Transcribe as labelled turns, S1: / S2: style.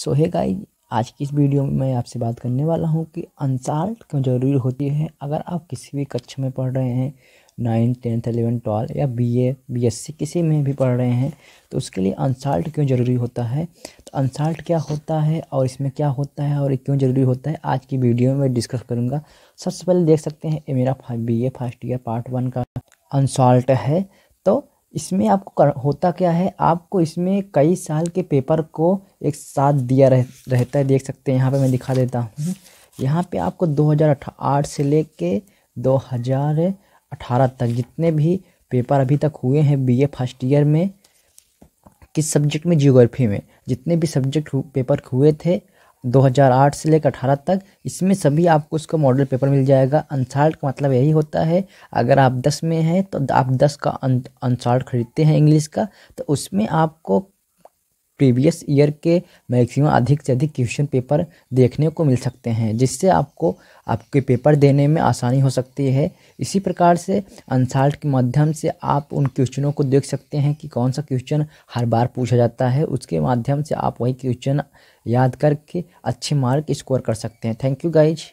S1: सो है गाइज आज की इस वीडियो में मैं आपसे बात करने वाला हूँ कि अनसाल्ट क्यों ज़रूरी होती है अगर आप किसी भी कक्षा में पढ़ रहे हैं नाइन्थ टेंथ एलेवन ट्वेल्थ या B A B S C किसी में भी पढ़ रहे हैं तो उसके लिए अनसाल्ट क्यों ज़रूरी होता है तो अनसाल्ट क्या होता है और इसमें क्या होता है और क्यों ज़रूरी होता है आज की वीडियो में मैं डिस्कस करूँगा सबसे पहले देख सकते हैं ये मेरा B A first year part one का अनसॉल्ट है इसमें आपको कर, होता क्या है आपको इसमें कई साल के पेपर को एक साथ दिया रह, रहता है देख सकते हैं यहाँ पे मैं दिखा देता हूँ यहाँ पे आपको 2008 से ले कर 2018 तक जितने भी पेपर अभी तक हुए हैं बीए फर्स्ट ईयर में किस सब्जेक्ट में जियोग्राफी में जितने भी सब्जेक्ट पेपर हुए थे 2008 से लेकर अठारह तक इसमें सभी आपको उसका मॉडल पेपर मिल जाएगा अनसाल्ट का मतलब यही होता है अगर आप 10 में हैं तो आप 10 का अनसाल्ट खरीदते हैं इंग्लिश का तो उसमें आपको प्रीवियस ईयर के मैक्सिमम अधिक से अधिक क्वेश्चन पेपर देखने को मिल सकते हैं जिससे आपको आपके पेपर देने में आसानी हो सकती है इसी प्रकार से अनसाल्ट के माध्यम से आप उन क्वेश्चनों को देख सकते हैं कि कौन सा क्वेश्चन हर बार पूछा जाता है उसके माध्यम से आप वही क्वेश्चन याद करके अच्छे मार्क स्कोर कर सकते हैं थैंक यू गाइज